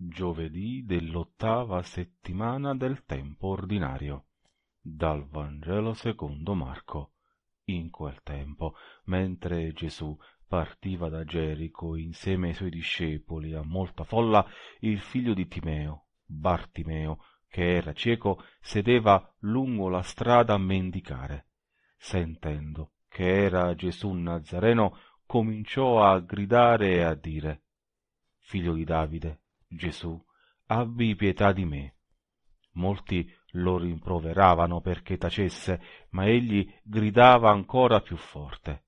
Giovedì dell'ottava settimana del tempo ordinario. Dal Vangelo secondo Marco. In quel tempo, mentre Gesù partiva da Gerico insieme ai suoi discepoli a molta folla, il figlio di Timeo, Bartimeo, che era cieco, sedeva lungo la strada a mendicare. Sentendo che era Gesù Nazareno, cominciò a gridare e a dire Figlio di Davide, Gesù, abbi pietà di me. Molti lo rimproveravano perché tacesse, ma egli gridava ancora più forte,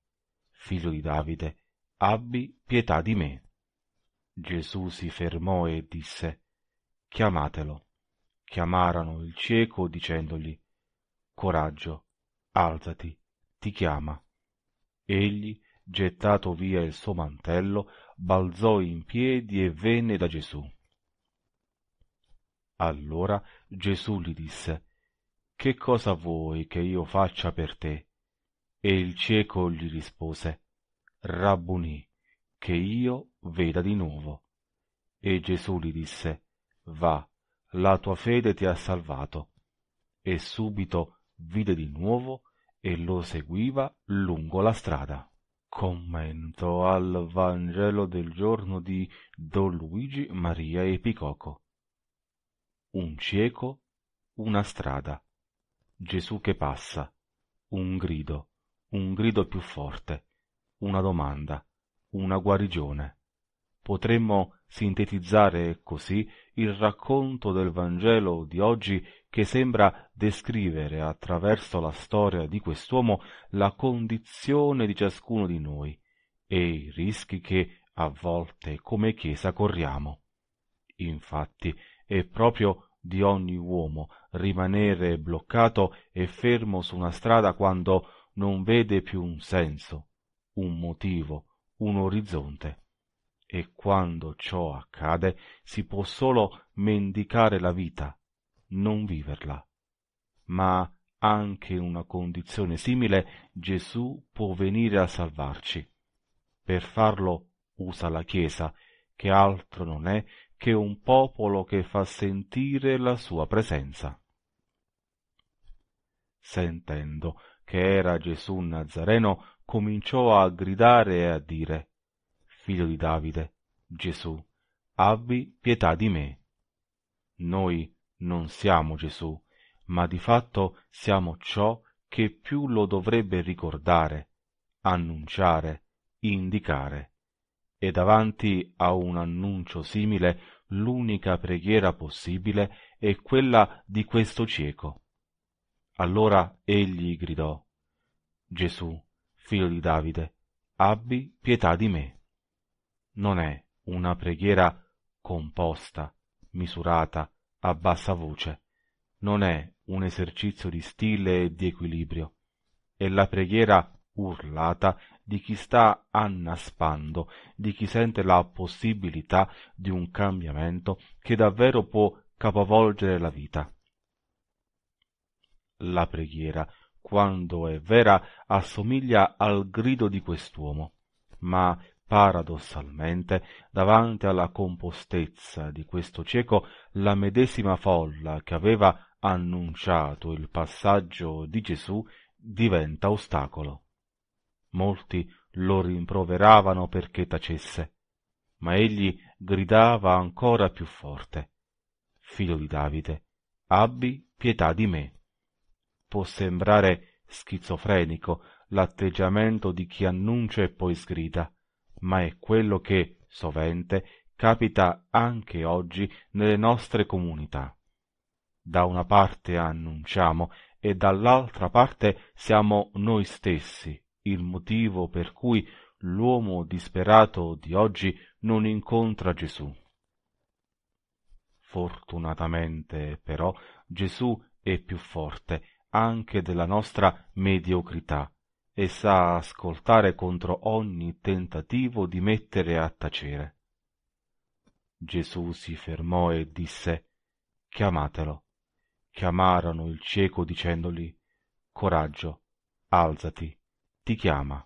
Figlio di Davide, abbi pietà di me. Gesù si fermò e disse, Chiamatelo. Chiamarono il cieco dicendogli, Coraggio, alzati, ti chiama. Egli Gettato via il suo mantello, balzò in piedi e venne da Gesù. Allora Gesù gli disse, Che cosa vuoi che io faccia per te? E il cieco gli rispose, Rabbunì, che io veda di nuovo. E Gesù gli disse, Va, la tua fede ti ha salvato. E subito vide di nuovo e lo seguiva lungo la strada. Commento al Vangelo del giorno di Don Luigi Maria Epicoco. Un cieco, una strada. Gesù che passa. Un grido, un grido più forte. Una domanda, una guarigione. Potremmo sintetizzare così il racconto del Vangelo di oggi che sembra descrivere attraverso la storia di quest'uomo la condizione di ciascuno di noi e i rischi che a volte come Chiesa corriamo. Infatti è proprio di ogni uomo rimanere bloccato e fermo su una strada quando non vede più un senso, un motivo, un orizzonte e quando ciò accade si può solo mendicare la vita, non viverla. Ma anche una condizione simile Gesù può venire a salvarci. Per farlo usa la Chiesa, che altro non è che un popolo che fa sentire la sua presenza. Sentendo che era Gesù Nazareno, cominciò a gridare e a dire figlio di Davide, Gesù, abbi pietà di me. Noi non siamo Gesù, ma di fatto siamo ciò che più lo dovrebbe ricordare, annunciare, indicare. E davanti a un annuncio simile l'unica preghiera possibile è quella di questo cieco. Allora egli gridò Gesù, figlio di Davide, abbi pietà di me non è una preghiera composta, misurata, a bassa voce, non è un esercizio di stile e di equilibrio, è la preghiera urlata di chi sta annaspando, di chi sente la possibilità di un cambiamento che davvero può capovolgere la vita. La preghiera, quando è vera, assomiglia al grido di quest'uomo, ma Paradossalmente, davanti alla compostezza di questo cieco, la medesima folla che aveva annunciato il passaggio di Gesù diventa ostacolo. Molti lo rimproveravano perché tacesse, ma egli gridava ancora più forte. Figlio di Davide, abbi pietà di me. Può sembrare schizofrenico l'atteggiamento di chi annuncia e poi sgrida, ma è quello che, sovente, capita anche oggi nelle nostre comunità. Da una parte annunciamo e dall'altra parte siamo noi stessi il motivo per cui l'uomo disperato di oggi non incontra Gesù. Fortunatamente, però, Gesù è più forte anche della nostra mediocrità e sa ascoltare contro ogni tentativo di mettere a tacere. Gesù si fermò e disse, Chiamatelo. Chiamarono il cieco dicendogli, Coraggio, alzati, ti chiama.